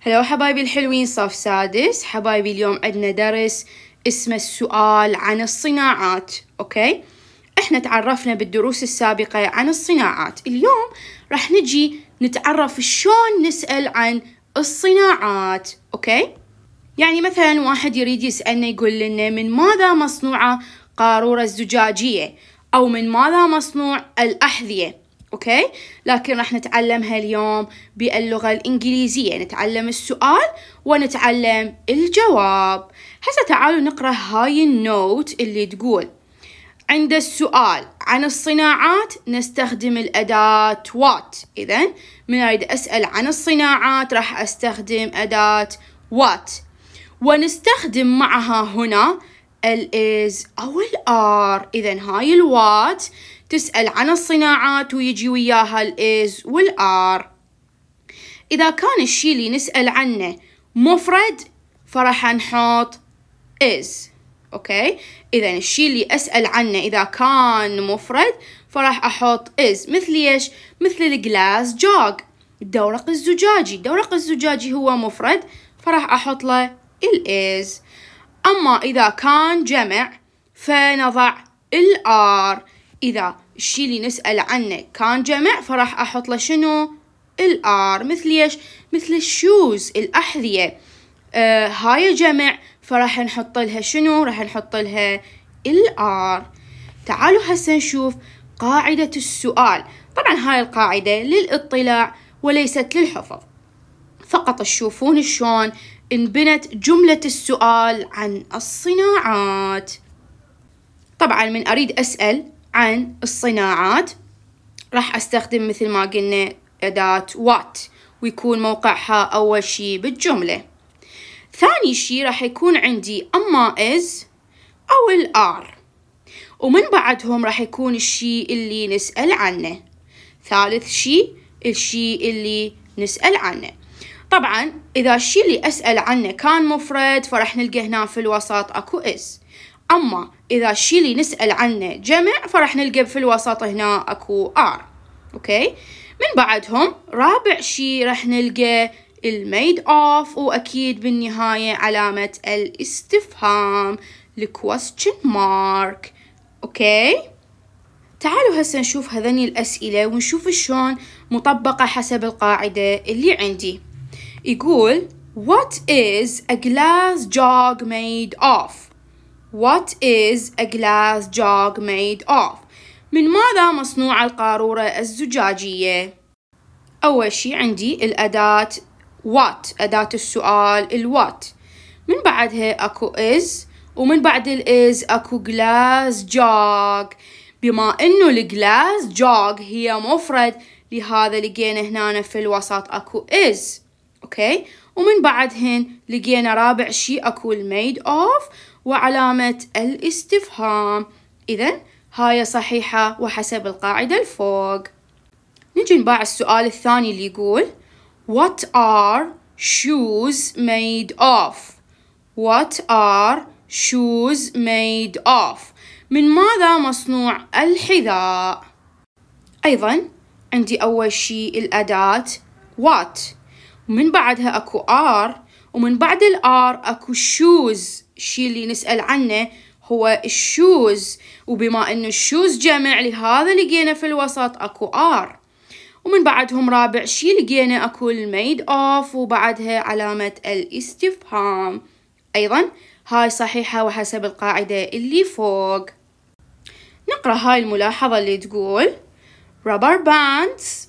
هلا حبايبي الحلوين صف سادس حبايبي اليوم عندنا درس اسمه السؤال عن الصناعات اوكي احنا تعرفنا بالدروس السابقة عن الصناعات اليوم راح نجي نتعرف شلون نسأل عن الصناعات اوكي يعني مثلا واحد يريد يسألنا يقول لنا من ماذا مصنوعة قارورة الزجاجية أو من ماذا مصنوع الأحذية اوكي لكن راح نتعلمها اليوم باللغة الانجليزية نتعلم السؤال ونتعلم الجواب هسه تعالوا نقرأ هاي النوت اللي تقول عند السؤال عن الصناعات نستخدم الأداة وات إذا من أريد أسأل عن الصناعات راح أستخدم أداة وات ونستخدم معها هنا الـ is أو الـ are إذا هاي الوات تسأل عن الصناعات ويجي وياها الإز والآر إذا كان الشي اللي نسأل عنه مفرد فرح نحط إز أوكي إذا الشي اللي أسأل عنه إذا كان مفرد فراح أحط إز مثل إيش مثل الجلاس جوغ الدورق الزجاجي الدورق الزجاجي هو مفرد فراح أحط له الإز أما إذا كان جمع فنضع الآر إذا الشي اللي نسأل عنه كان جمع فراح أحط له شنو الآر مثل إيش مثل الشوز الأحذية آه هاي جمع فراح نحط لها شنو راح نحط لها الآر تعالوا هسه نشوف قاعدة السؤال طبعا هاي القاعدة للاطلاع وليست للحفظ فقط تشوفون شلون انبنت جملة السؤال عن الصناعات طبعا من أريد أسأل عن الصناعات راح أستخدم مثل ما قلنا أداة وات ويكون موقعها أول شي بالجملة ثاني شي راح يكون عندي أما إز أو الآر ومن بعدهم راح يكون الشي اللي نسأل عنه ثالث شي الشي اللي نسأل عنه طبعا إذا الشي اللي أسأل عنه كان مفرد فرح نلقى هنا في الوسط أكو إز أما إذا الشي اللي نسأل عنه جمع فرح نلقى في الوسط هنا أكو آر أوكي من بعدهم رابع شي راح نلقى الميد اوف وأكيد بالنهاية علامة الاستفهام الكويستشن مارك أوكي تعالوا هسه نشوف هذني الأسئلة ونشوف شلون مطبقة حسب القاعدة اللي عندي يقول What is a glass jug made of؟ What is a glass jug made of? من ماذا مصنوعة القارورة الزجاجية؟ أول شي عندي الأداة what أداة السؤال ال what من بعدها أكو is ومن بعد ال is أكو glass jug بما إنه الجلاس جوج هي مفرد لهذا لقينا هنا في الوسط أكو is أوكي okay. ومن بعدهن لقينا رابع شي اكو الميد اوف وعلامة الاستفهام إذا هاي صحيحة وحسب القاعدة الفوق نجي نباع السؤال الثاني اللي يقول What are shoes made of? What are shoes made of? من ماذا مصنوع الحذاء؟ أيضا عندي أول شيء الأداة what ومن بعدها اكو ار ومن بعد الار اكو شوز الشي اللي نسأل عنه هو الشوز وبما انه الشوز جمع لهذا لقينا في الوسط اكو ار ومن بعدهم رابع شي لقينا اكو الميد اوف وبعدها علامة الاستفهام ايضا هاي صحيحة وحسب القاعدة اللي فوق نقرأ هاي الملاحظة اللي تقول rubber bands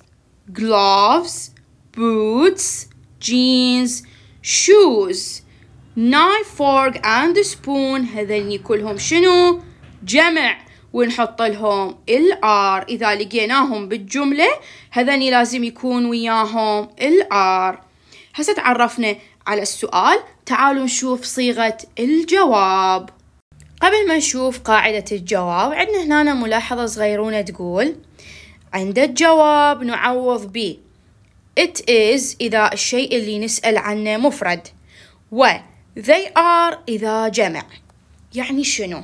gloves boots جينز شوز نايف فورك اند سبون هذني كلهم شنو جمع ونحط لهم الار اذا لقيناهم بالجمله هذني لازم يكون وياهم الار هسه تعرفنا على السؤال تعالوا نشوف صيغه الجواب قبل ما نشوف قاعدة الجواب عندنا هنا ملاحظة صغيرونة تقول عند الجواب نعوض به It is إذا الشيء اللي نسأل عنه مفرد و they are إذا جمع يعني شنو؟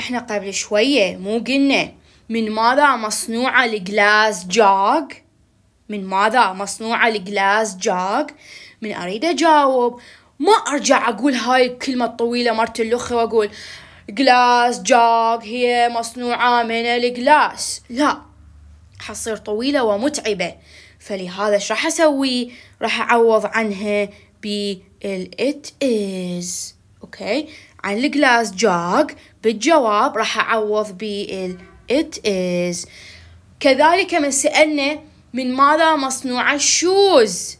احنا قبل شوية مو قلنا من ماذا مصنوعة الجلاس جاج؟ من ماذا مصنوعة الجلاس جاج؟ من أريد أجاوب ما أرجع أقول هاي الكلمة الطويلة مرت الأخرى وأقول جلاس جاج هي مصنوعة من الجلاس لا حصير طويلة ومتعبة فلهذا ايش راح اسوي راح اعوض عنها بال it is اوكي عن الجلاس جاج بالجواب راح اعوض بال it is كذلك من سألنا من ماذا مصنوعة الشوز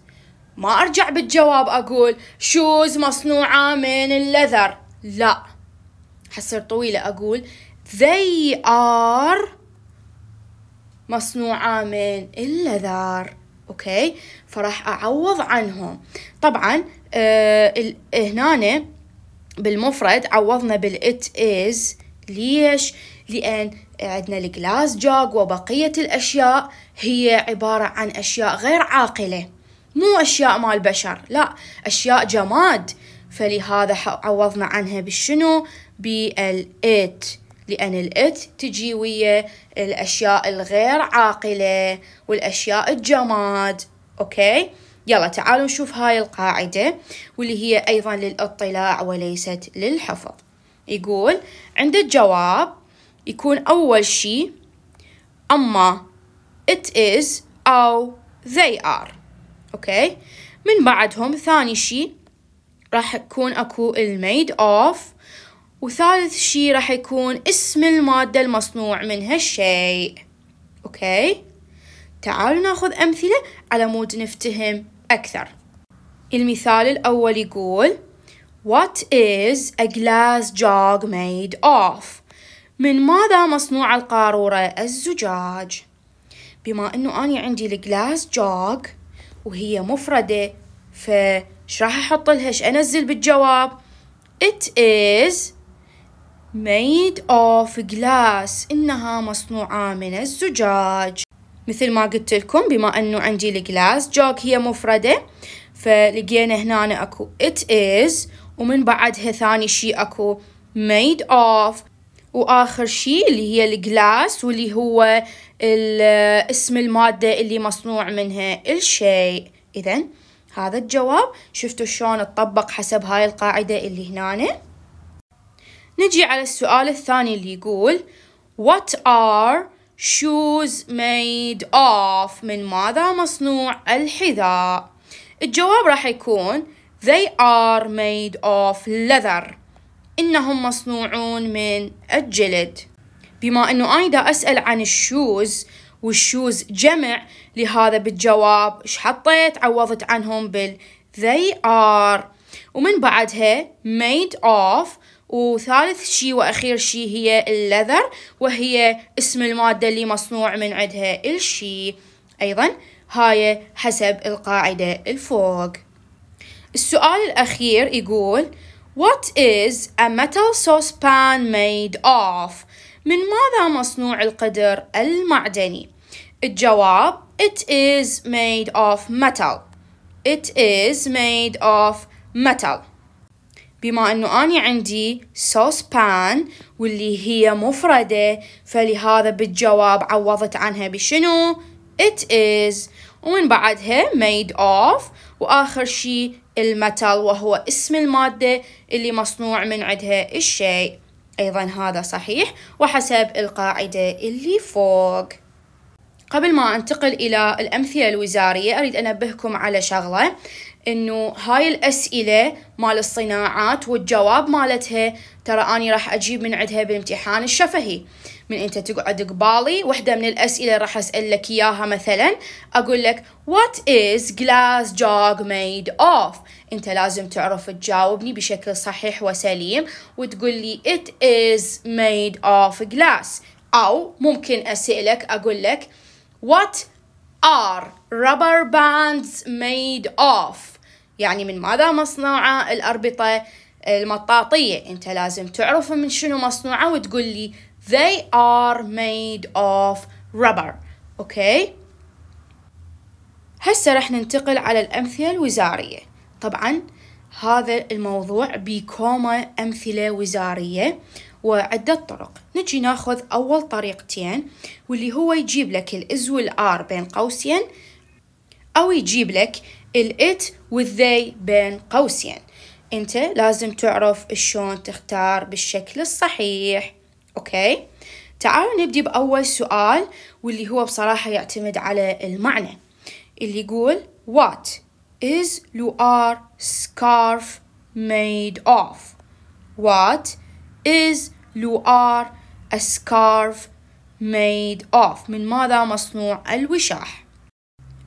ما أرجع بالجواب أقول شوز مصنوعة من اللذر لا حصير طويلة أقول they are مصنوعة من اللذار أوكي فراح أعوض عنهم طبعا آه هنا بالمفرد عوضنا بالإت إز ليش؟ لأن عندنا الجلاس جاج وبقية الأشياء هي عبارة عن أشياء غير عاقلة مو أشياء مال بشر لا أشياء جماد فلهذا عوضنا عنها بالشنو بالإت لأن الإت تجي ويا الأشياء الغير عاقلة والأشياء الجماد أوكي يلا تعالوا نشوف هاي القاعدة واللي هي أيضا للإطلاع وليست للحفظ يقول عند الجواب يكون أول شيء أما it is أو they are أوكي من بعدهم ثاني شيء راح يكون أكو الميد of وثالث شي راح يكون اسم المادة المصنوع من هالشيء أوكي تعالوا ناخذ أمثلة على مود نفتهم أكثر المثال الأول يقول What is a glass jug made of؟ من ماذا مصنوع القارورة الزجاج؟ بما أنه أنا عندي الجلاس جوج وهي مفردة فش راح أحط لها أنزل بالجواب It is made of glass إنها مصنوعة من الزجاج مثل ما قلت لكم بما أنه عندي الجلاس جوك هي مفردة فلقينا هنا أكو it is ومن بعدها ثاني شيء أكو made of وآخر شيء اللي هي الجلاس واللي هو اسم المادة اللي مصنوع منها الشيء إذا هذا الجواب شفتوا شلون تطبق حسب هاي القاعدة اللي هنا نجي على السؤال الثاني اللي يقول What are shoes made of من ماذا مصنوع الحذاء الجواب راح يكون They are made of leather إنهم مصنوعون من الجلد بما أنه أنا دا أسأل عن الشوز والشوز جمع لهذا بالجواب إيش حطيت عوضت عنهم بال they are ومن بعدها made of وثالث شي وأخير شي هي الليذر وهي اسم المادة اللي مصنوع من عندها الشي أيضا هاي حسب القاعدة الفوق السؤال الأخير يقول What is a metal saucepan made of؟ من ماذا مصنوع القدر المعدني؟ الجواب It is made of metal It is made of metal بما أنه أنا عندي سوس بان واللي هي مفردة فلهذا بالجواب عوضت عنها بشنو it is ومن بعدها made of وآخر شي المتل وهو اسم المادة اللي مصنوع من عندها الشيء أيضا هذا صحيح وحسب القاعدة اللي فوق قبل ما انتقل الى الامثله الوزاريه اريد انبهكم على شغله انه هاي الاسئله مال الصناعات والجواب مالتها ترى اني راح اجيب من عندها بالامتحان الشفهي من انت تقعد قبالي وحده من الاسئله راح اسالك اياها مثلا اقول لك what is glass jog made of انت لازم تعرف تجاوبني بشكل صحيح وسليم وتقول لي it is made of glass او ممكن اسالك اقول لك What are rubber bands made of يعني من ماذا مصنوعة الأربطة المطاطية أنت لازم تعرف من شنو مصنوعة وتقول لي they are made of rubber Okay. هسه رح ننتقل على الأمثلة الوزارية طبعا هذا الموضوع بكومة أمثلة وزارية وعدة طرق نجي ناخذ أول طريقتين واللي هو يجيب لك الإز والآر بين قوسين أو يجيب لك الإت والذي بين قوسين أنت لازم تعرف شلون تختار بالشكل الصحيح أوكي تعالوا نبدي بأول سؤال واللي هو بصراحة يعتمد على المعنى اللي يقول What is Luar scarf made of? What is لو are a scarf made of من ماذا مصنوع الوشاح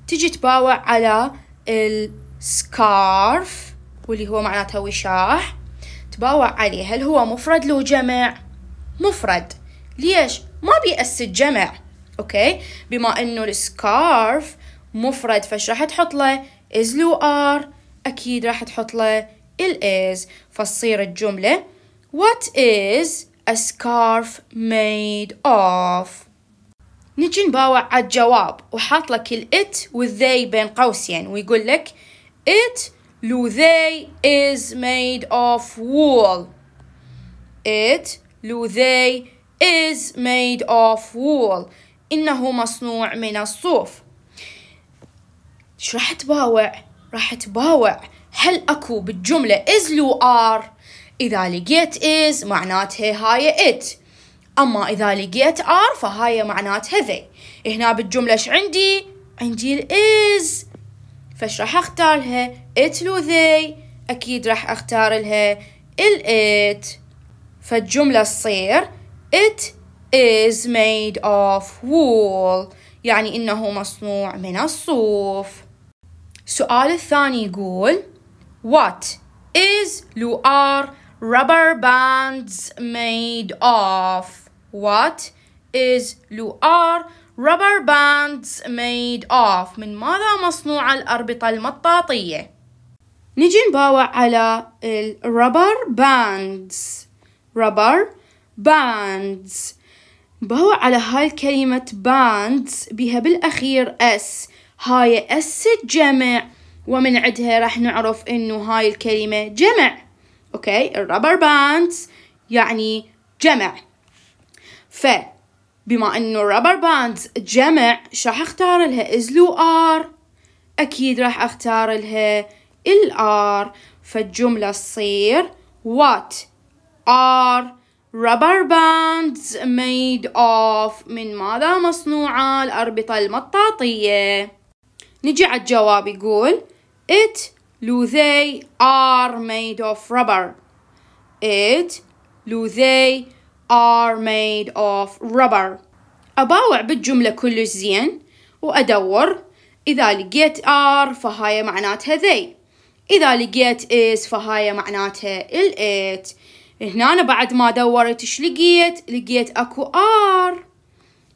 تجي تباوع على scarf واللي هو معناتها وشاح تباوع عليه هل هو مفرد لو جمع مفرد ليش ما بيأس جمع اوكي بما انه السكارف مفرد فش راح تحط له is لو ار اكيد راح تحط له ال is فتصير الجمله What is a scarf made of? نجي نباوع على الجواب وحاط لك ال it وال they بين قوسين ويقول لك it لو they is made of wool it لو they is made of wool إنه مصنوع من الصوف ايش راح تباوع راح تباوع هل أكو بالجملة is لو are إذا لقيت is معناتها هاي it أما إذا لقيت are فهاي معناتها they هنا بالجملة ش عندي؟ عندي ال is فش راح أختار لها it لو they أكيد راح أختار لها ال it فالجملة تصير it is made of wool يعني إنه مصنوع من الصوف السؤال الثاني يقول What is لو are rubber bands made of what is لو are rubber bands made of من ماذا مصنوعة الأربطة المطاطية نجي نباوع على ال rubber bands rubber bands نباوع على هاي الكلمة bands بها بالأخير اس هاي اس الجمع ومن عدها راح نعرف انه هاي الكلمة جمع اوكي الرابر باندز يعني جمع ف بما انه الرابر باندز جمع شو راح اختار لها از لو ار اكيد راح اختار لها الار فالجمله تصير what are rubber bands made of من ماذا مصنوعة الأربطة المطاطية نجي على الجواب يقول it they are made of rubber it they are made of rubber أباوع بالجملة كلش زين وأدور إذا لقيت are فهاي معناتها they إذا لقيت is فهاي معناتها ال it هنا أنا بعد ما دورت إيش لقيت لقيت أكو are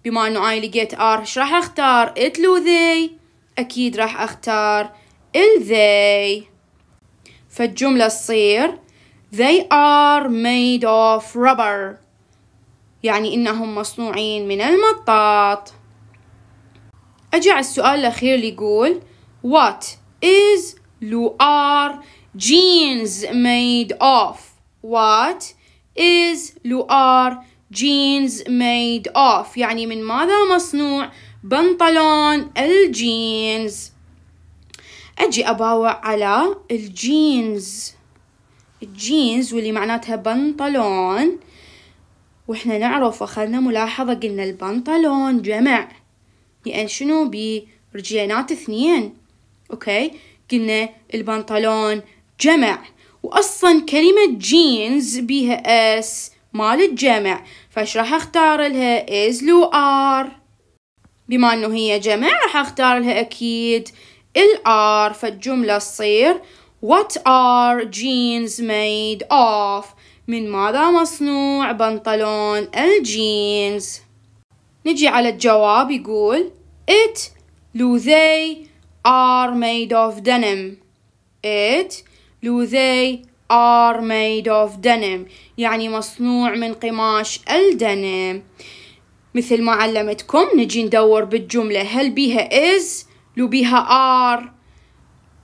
بما أنه أنا لقيت are إيش راح أختار it لو they أكيد راح أختار ال they فالجملة تصير they are made of rubber يعني إنهم مصنوعين من المطاط أجي على السؤال الأخير اللي يقول What is Luar jeans made of? What is Luar jeans made of? يعني من ماذا مصنوع بنطلون الجينز؟ أجي أباوع على الجينز الجينز واللي معناتها بنطلون وإحنا نعرف أخذنا ملاحظة قلنا البنطلون جمع لأن يعني شنو برجينات اثنين أوكي قلنا البنطلون جمع وأصلا كلمة جينز بيها اس مال الجمع فايش راح اختار لها از لو ار بما انه هي جمع راح اختار لها اكيد الار فالجملة تصير what are jeans made of من ماذا مصنوع بنطلون الجينز نجي على الجواب يقول it لو they are made of denim it لو they are made of denim يعني مصنوع من قماش الدنم مثل ما علمتكم نجي ندور بالجملة هل بيها is لو بيها ار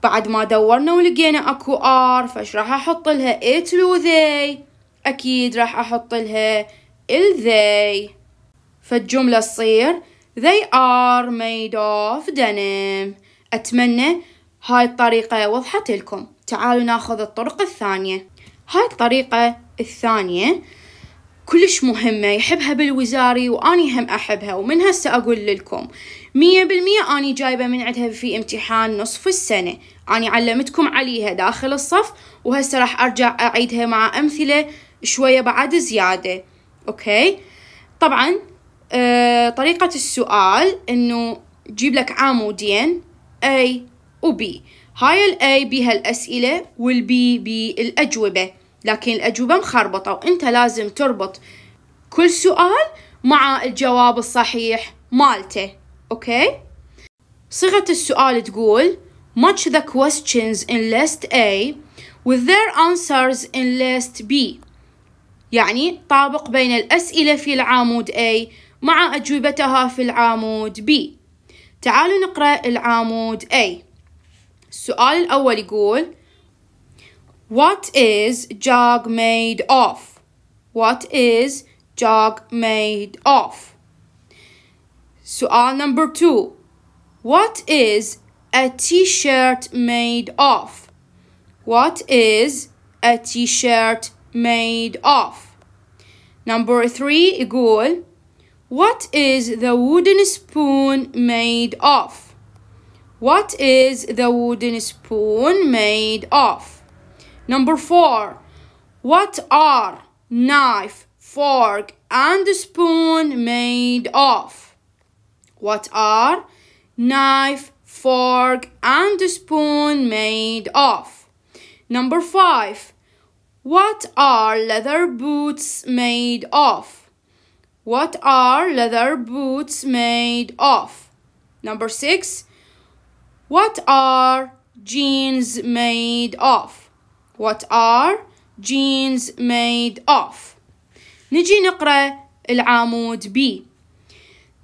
بعد ما دورنا ولقينا اكو ار فاش راح احط لها it لو they اكيد راح احط لها ال they فالجملة تصير they are made of denim اتمنى هاي الطريقة وضحت لكم تعالوا ناخذ الطرق الثانية هاي الطريقة الثانية كلش مهمة يحبها بالوزاري وأني هم أحبها ومن هسه أقول لكم مية بالمية أني جايبة من عندها في امتحان نصف السنة أني علمتكم عليها داخل الصف وهسه راح أرجع أعيدها مع أمثلة شوية بعد زيادة أوكي طبعا آه طريقة السؤال إنه جيب لك عامودين A B هاي الاي بيها الأسئلة والبي بالأجوبة لكن الأجوبة مخربطة وأنت لازم تربط كل سؤال مع الجواب الصحيح مالته أوكي؟ صيغة السؤال تقول Match the questions in list A with their answers in list B يعني طابق بين الأسئلة في العمود A مع أجوبتها في العمود B تعالوا نقرأ العمود A السؤال الأول يقول What is jog made of? What is jug made of? سؤال number two. What is a t-shirt made of? What is a t-shirt made of? Number three يقول What is the wooden spoon made of? What is the wooden spoon made of? Number four What are knife, fork and spoon made of? What are knife, fork, and spoon made of? Number five. What are leather boots made of? What are leather boots made of? Number six. What are jeans made of? What are jeans made of? نجي نقرأ العمود B.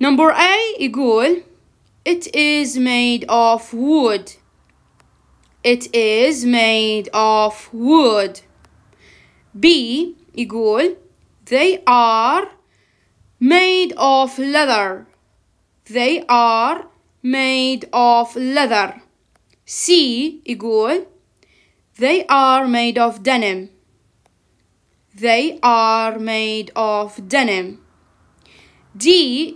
Number A يقول It is made of wood. It is made of wood. B يقول They are made of leather. They are made of leather. C يقول They are made of denim. They are made of denim. D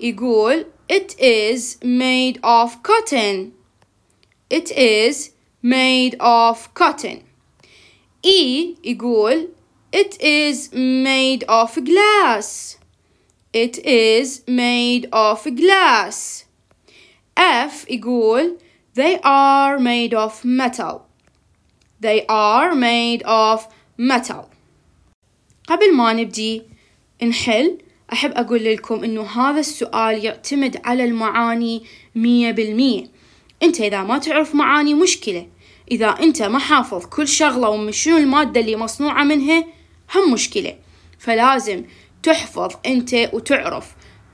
يقول It is made of cotton. It is made of cotton. E يقول It is made of glass. It is made of glass. F يقول They are made of metal. They are made of metal. قبل ما نبدي نحل أحب أقول لكم إنه هذا السؤال يعتمد على المعاني مية بالمية أنت إذا ما تعرف معاني مشكلة إذا أنت ما حافظ كل شغلة ومشنو المادة اللي مصنوعة منها هم مشكلة فلازم تحفظ أنت وتعرف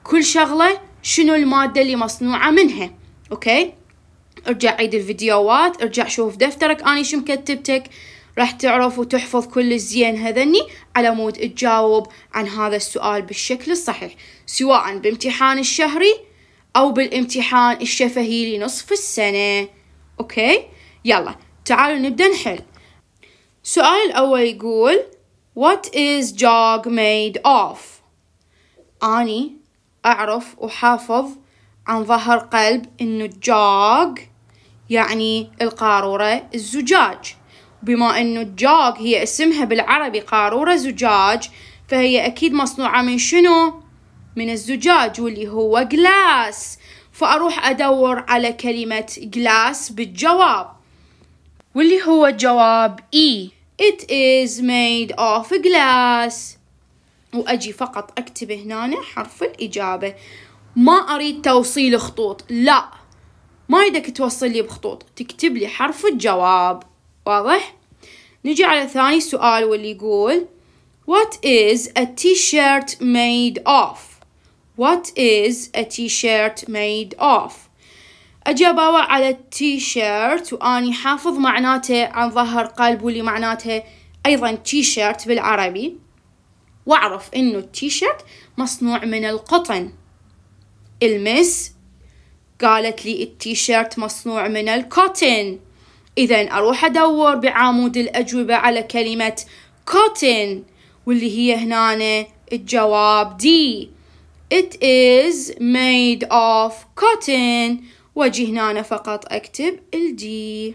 كل شغلة شنو المادة اللي مصنوعة منها أوكي ارجع عيد الفيديوهات ارجع شوف دفترك أنا شو مكتبتك راح تعرف وتحفظ كل الزين هذني على مود تجاوب عن هذا السؤال بالشكل الصحيح سواء بامتحان الشهري أو بالامتحان الشفهي لنصف السنة أوكي يلا تعالوا نبدأ نحل سؤال الأول يقول What is jog made of? أني أعرف وحافظ عن ظهر قلب إنه الجاج يعني القارورة الزجاج بما أنه الجاج هي اسمها بالعربي قارورة زجاج فهي أكيد مصنوعة من شنو؟ من الزجاج واللي هو جلاس فأروح أدور على كلمة جلاس بالجواب واللي هو الجواب اي e. It is made of glass وأجي فقط أكتب هنا حرف الإجابة ما أريد توصيل خطوط لا ما يدك توصل لي بخطوط تكتب لي حرف الجواب واضح؟ نجي على ثاني سؤال واللي يقول What is a t-shirt made of? What is a t-shirt made of? أجابة على t-shirt وأني حافظ معناته عن ظهر قلب واللي معناته أيضا t-shirt بالعربي وأعرف إنه t-shirt مصنوع من القطن المس قالت لي التيشيرت مصنوع من الكوتن إذا أروح أدور بعامود الأجوبة على كلمة cotton واللي هي هنا الجواب دي It is made of cotton واجي هنا فقط أكتب الدي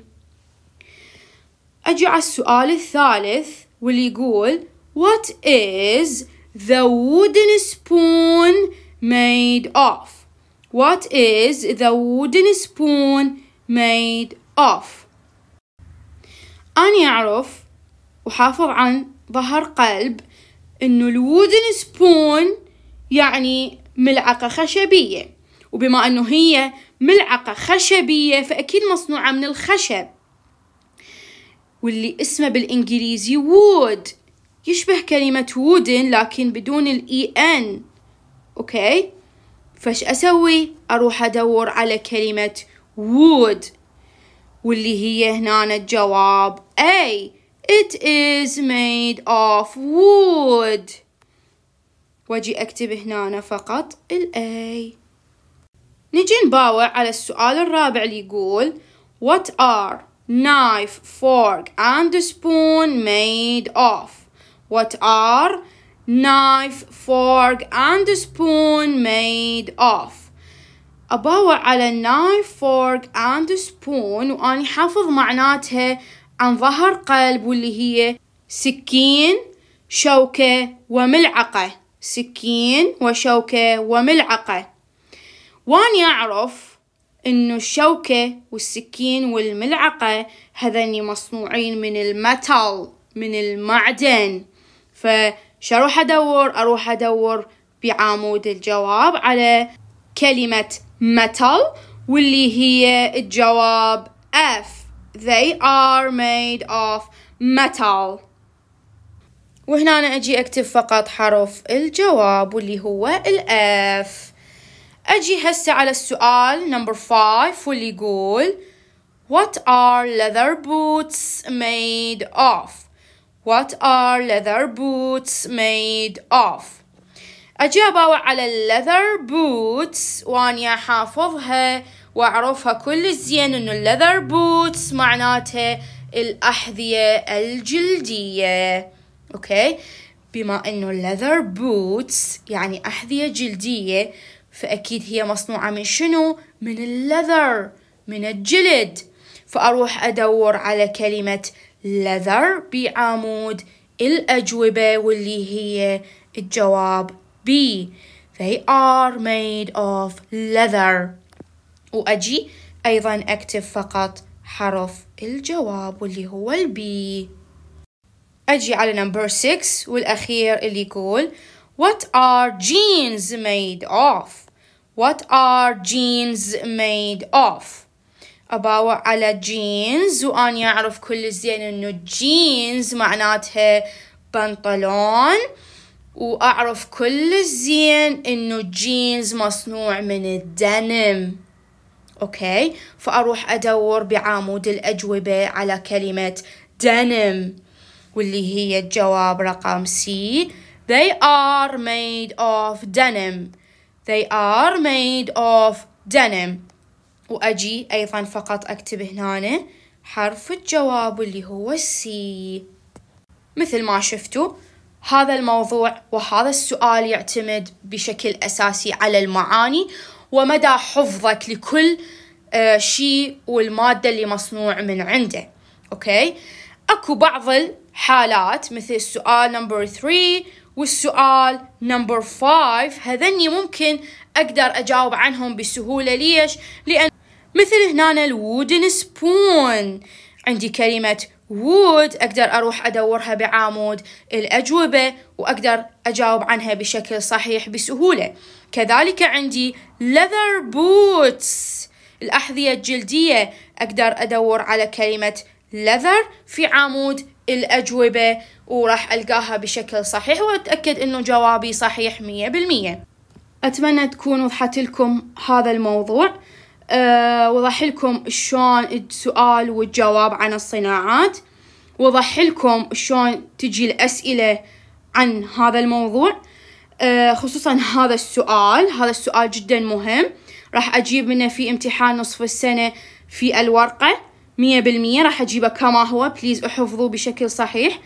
أجي على السؤال الثالث واللي يقول What is the wooden spoon made of? What is the wooden spoon made of? أنا أعرف وحافظ عن ظهر قلب إنه الوودن سبون يعني ملعقة خشبية وبما إنه هي ملعقة خشبية فأكيد مصنوعة من الخشب واللي اسمه بالإنجليزي وود يشبه كلمة وودن لكن بدون الإي إن e أوكي فش أسوي أروح أدور على كلمة وود واللي هي هنا الجواب A It is made of wood واجي اكتب هنا فقط ال A نجي نباوع على السؤال الرابع اللي يقول What are knife, fork and spoon made of? What are knife, fork and spoon made of? أباوع على knife, fork and spoon وأني حافظ معناتها عن ظهر قلب واللي هي سكين شوكة وملعقة سكين وشوكة وملعقة وأني أعرف إنه الشوكة والسكين والملعقة هذني مصنوعين من المتل من المعدن فشروح أروح أدور أروح أدور بعمود الجواب على كلمة metal واللي هي الجواب F they are made of metal وهنا أنا أجي أكتب فقط حرف الجواب واللي هو ال F أجي هسه على السؤال number five واللي يقول What are leather boots made of? What are leather boots made of? أجي أباوع على الليذر بوتس وأني أحافظها وأعرفها كل زين إنه الليذر بوتس معناته الأحذية الجلدية أوكي بما إنه الليذر بوتس يعني أحذية جلدية فأكيد هي مصنوعة من شنو؟ من الليذر من الجلد فأروح أدور على كلمة ليذر بعمود الأجوبة واللي هي الجواب be they are made of leather وأجي أيضا أكتب فقط حرف الجواب واللي هو B أجي على number 6 والأخير اللي يقول What are jeans made of? What are jeans made of? أباوع على جينز وأني أعرف كل زين إنه جينز معناتها بنطلون وأعرف كل الزين إنه الجينز مصنوع من الدنم أوكي فأروح أدور بعمود الأجوبة على كلمة دنم واللي هي الجواب رقم C They are made of denim They are made of denim وأجي أيضا فقط أكتب هنا حرف الجواب اللي هو السي مثل ما شفتوا هذا الموضوع وهذا السؤال يعتمد بشكل أساسي على المعاني ومدى حفظك لكل آه، شيء والمادة اللي مصنوع من عنده أوكي أكو بعض الحالات مثل السؤال نمبر 3 والسؤال نمبر 5 هذني ممكن أقدر أجاوب عنهم بسهولة ليش؟ لأن مثل هنا الودن سبون عندي كلمة وود أقدر أروح أدورها بعامود الأجوبة وأقدر أجاوب عنها بشكل صحيح بسهولة كذلك عندي leather boots الأحذية الجلدية أقدر أدور على كلمة leather في عمود الأجوبة وراح ألقاها بشكل صحيح وأتأكد أنه جوابي صحيح 100% أتمنى تكون وضحت لكم هذا الموضوع وضحي أه، وضح لكم شلون السؤال والجواب عن الصناعات وضح لكم شلون تجي الأسئلة عن هذا الموضوع أه، خصوصا هذا السؤال هذا السؤال جدا مهم راح أجيب منه في امتحان نصف السنة في الورقة مية بالمية راح أجيبه كما هو بليز أحفظه بشكل صحيح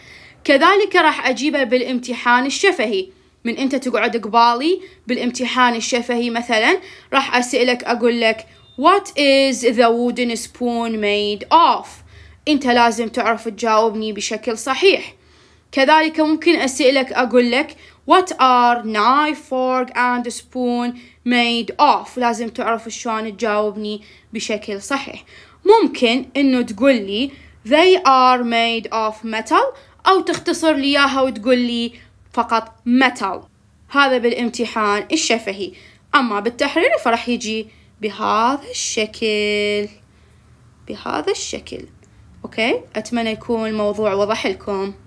كذلك راح أجيبه بالامتحان الشفهي من أنت تقعد قبالي بالامتحان الشفهي مثلا راح أسألك أقول لك What is the wooden spoon made of? أنت لازم تعرف تجاوبني بشكل صحيح كذلك ممكن أسألك أقول لك What are knife, fork and spoon made of لازم تعرف شلون تجاوبني بشكل صحيح ممكن أنه تقول لي They are made of metal أو تختصر لي إياها وتقول لي فقط metal هذا بالامتحان الشفهي أما بالتحرير فرح يجي بهذا الشكل بهذا الشكل أوكي أتمنى يكون الموضوع وضح لكم